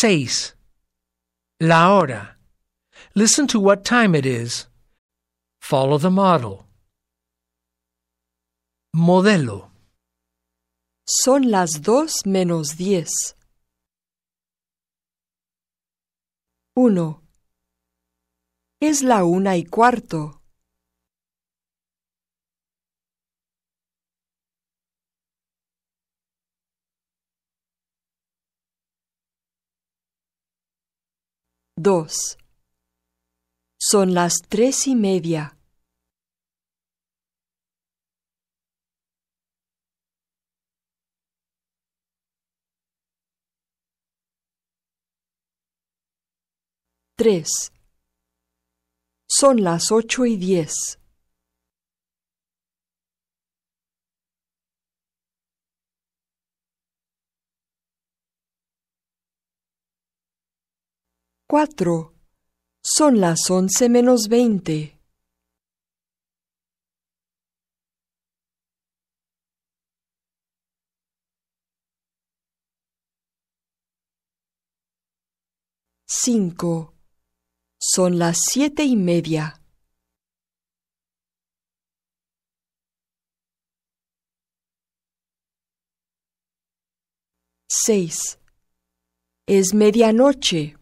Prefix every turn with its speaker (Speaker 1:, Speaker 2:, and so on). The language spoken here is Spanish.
Speaker 1: 6. La hora. Listen to what time it is. Follow the model. Modelo. Son las 2 menos 10. 1. Es la una y cuarto. 2. Son las tres y media. Tres. Son las ocho y diez. Cuatro. Son las once menos veinte. Cinco. Son las siete y media. Seis. Es medianoche.